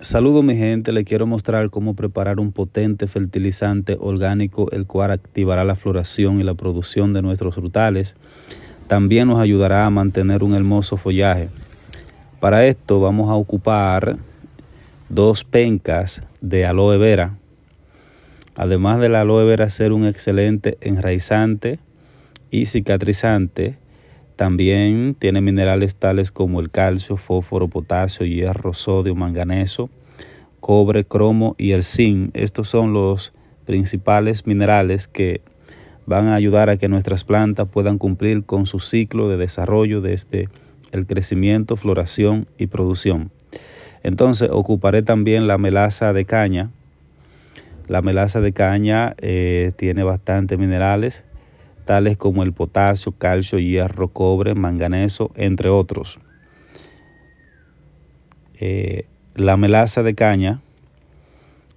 Saludo mi gente, le quiero mostrar cómo preparar un potente fertilizante orgánico el cual activará la floración y la producción de nuestros frutales. También nos ayudará a mantener un hermoso follaje. Para esto vamos a ocupar dos pencas de aloe vera. Además de la aloe vera ser un excelente enraizante y cicatrizante, también tiene minerales tales como el calcio, fósforo, potasio, hierro, sodio, manganeso, cobre, cromo y el zinc. Estos son los principales minerales que van a ayudar a que nuestras plantas puedan cumplir con su ciclo de desarrollo desde el crecimiento, floración y producción. Entonces ocuparé también la melaza de caña. La melaza de caña eh, tiene bastantes minerales tales como el potasio, calcio, hierro, cobre, manganeso, entre otros. Eh, la melaza de caña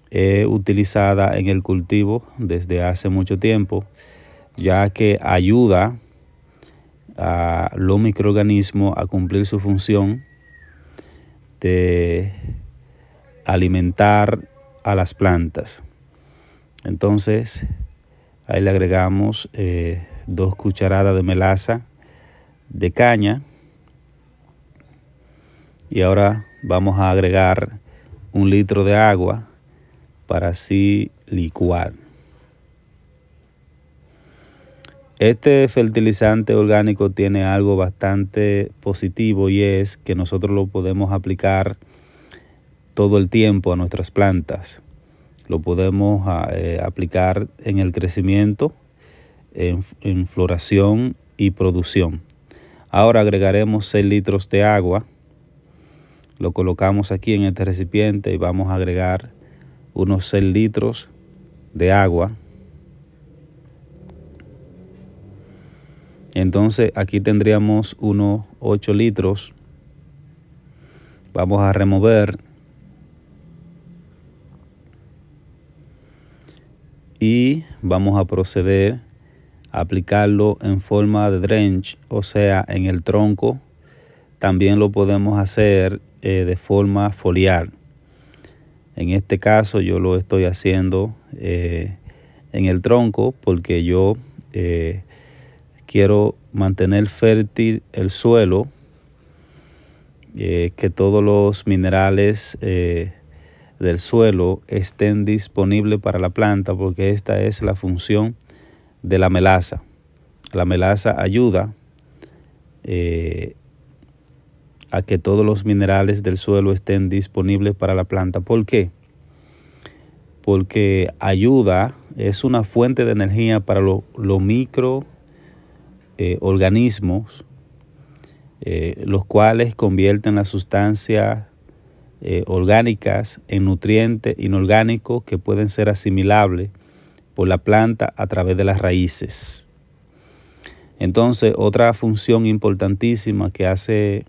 es utilizada en el cultivo desde hace mucho tiempo, ya que ayuda a los microorganismos a cumplir su función de alimentar a las plantas. Entonces, Ahí le agregamos eh, dos cucharadas de melaza de caña. Y ahora vamos a agregar un litro de agua para así licuar. Este fertilizante orgánico tiene algo bastante positivo y es que nosotros lo podemos aplicar todo el tiempo a nuestras plantas lo podemos ah, eh, aplicar en el crecimiento, en, en, floración y producción. Ahora agregaremos 6 litros de agua. Lo colocamos aquí en este recipiente y vamos a agregar unos 6 litros de agua. Entonces aquí tendríamos unos 8 litros. Vamos a remover y vamos a proceder a aplicarlo en forma de drench, o sea, en el tronco. También lo podemos hacer eh, de forma foliar. En este caso yo lo estoy haciendo eh, en el tronco porque yo eh, quiero mantener fértil el suelo, que todos los minerales del suelo estén disponibles para la planta porque esta es la función de la melaza. La melaza ayuda eh, a que todos los minerales del suelo estén disponibles para la planta. ¿Por qué? Porque ayuda, es una fuente de energía para los microorganismos, eh, eh, los cuales convierten la sustancia eh, orgánicas en nutrientes inorgánicos que pueden ser asimilables por la planta a través de las raíces. Entonces, otra función importantísima que hace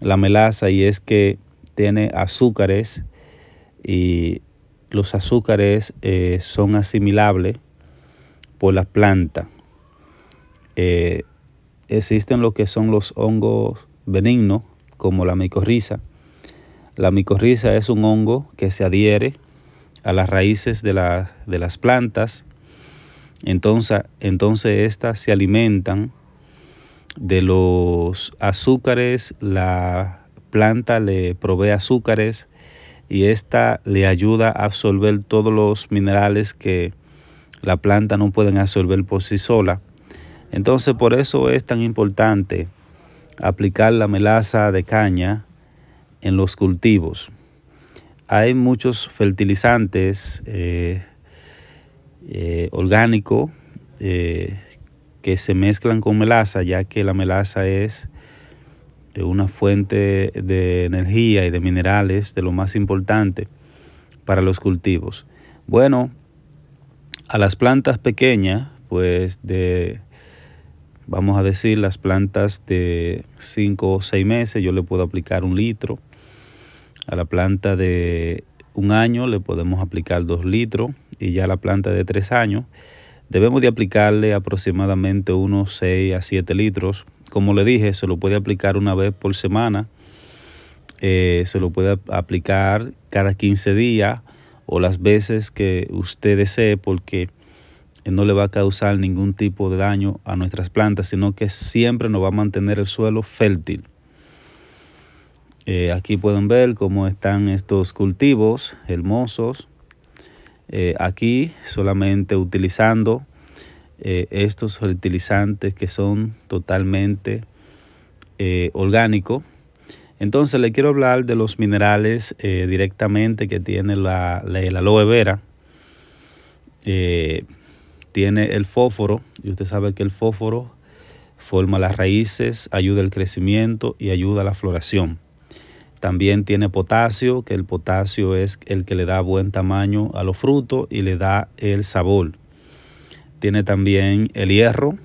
la melaza y es que tiene azúcares y los azúcares eh, son asimilables por la planta. Eh, existen lo que son los hongos benignos, como la micorriza, la micorriza es un hongo que se adhiere a las raíces de, las plantas. Entonces, entonces estas se alimentan de los azúcares, la planta le provee azúcares y esta le ayuda a absorber todos los minerales que la planta no pueden absorber por sí sola. Entonces por eso es tan importante aplicar la melaza de caña en los cultivos. Hay muchos fertilizantes eh, eh, orgánicos eh, que se mezclan con melaza, ya que la melaza es una fuente de energía y de minerales de lo más importante para los cultivos. Bueno, a las plantas pequeñas, pues de, vamos a decir, las plantas de 5 o 6 meses, yo le puedo aplicar un litro a la planta de un año le podemos aplicar dos litros y ya a la planta de tres años debemos de aplicarle aproximadamente unos 6 a 7 litros. Como le dije, se lo puede aplicar una vez por semana, eh, se lo puede aplicar cada 15 días o las veces que usted desee porque no le va a causar ningún tipo de daño a nuestras plantas, sino que siempre nos va a mantener el suelo fértil. Eh, aquí pueden ver cómo están estos cultivos hermosos. Eh, aquí solamente utilizando eh, estos fertilizantes que son totalmente orgánicos. Entonces le quiero hablar de los minerales directamente que tiene la, la, aloe vera. tiene el fósforo y usted sabe que el fósforo forma las raíces, ayuda al crecimiento y ayuda a la floración. También tiene potasio, que el potasio es el que le da buen tamaño a los frutos y le da el sabor. Tiene también el hierro.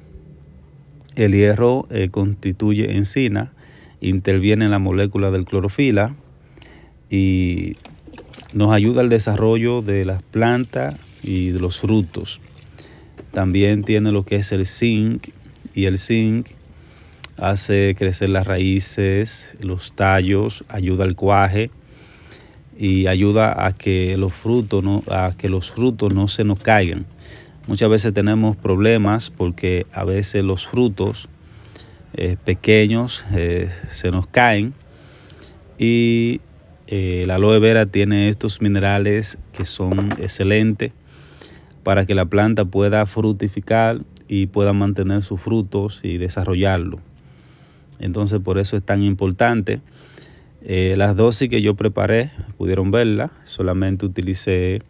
El hierro eh, constituye encina, interviene en la molécula del clorofila y nos ayuda al desarrollo de las plantas y de los frutos. También tiene lo que es el zinc y el zinc hace crecer las raíces, los tallos, ayuda al cuaje y ayuda a que los frutos no, a que los frutos no se nos caigan. Muchas veces tenemos problemas porque a veces los frutos eh, pequeños eh, se nos caen y eh, la aloe vera tiene estos minerales que son excelentes para que la planta pueda fructificar y pueda mantener sus frutos y desarrollarlo. Entonces por eso es tan importante. Eh, las dosis que yo preparé, pudieron verla, solamente utilicé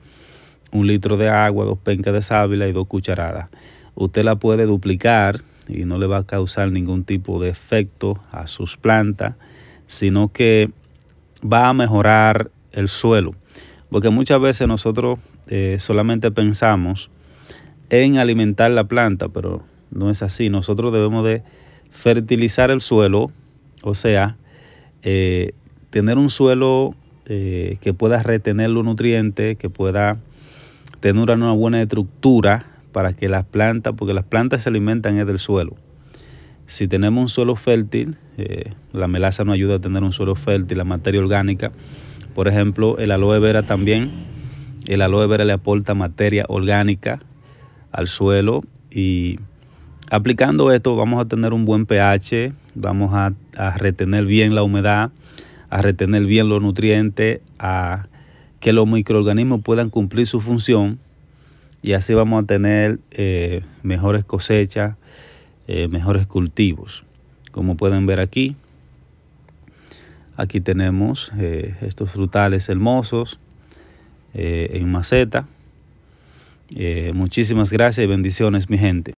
un litro de agua, dos pencas de sábila y dos cucharadas. Usted la puede duplicar y no le va a causar ningún tipo de efecto a sus plantas, sino que va a mejorar el suelo. Porque muchas veces nosotros eh, solamente pensamos en alimentar la planta, pero no es así. Nosotros debemos de fertilizar el suelo, o sea, eh, tener un suelo eh, que pueda retener los nutrientes, que pueda tener una buena estructura para que las plantas, porque las plantas se alimentan del suelo. Si tenemos un suelo fértil, eh, la melaza nos ayuda a tener un suelo fértil, la materia orgánica. Por ejemplo, el aloe vera también. El aloe vera le aporta materia orgánica al suelo y Aplicando esto vamos a tener un buen pH, vamos a, retener bien la humedad, a retener bien los nutrientes, a que los microorganismos puedan cumplir su función y así vamos a tener eh, mejores cosechas, eh, mejores cultivos. Como pueden ver aquí, aquí tenemos eh, estos frutales hermosos en maceta. muchísimas gracias y bendiciones mi gente.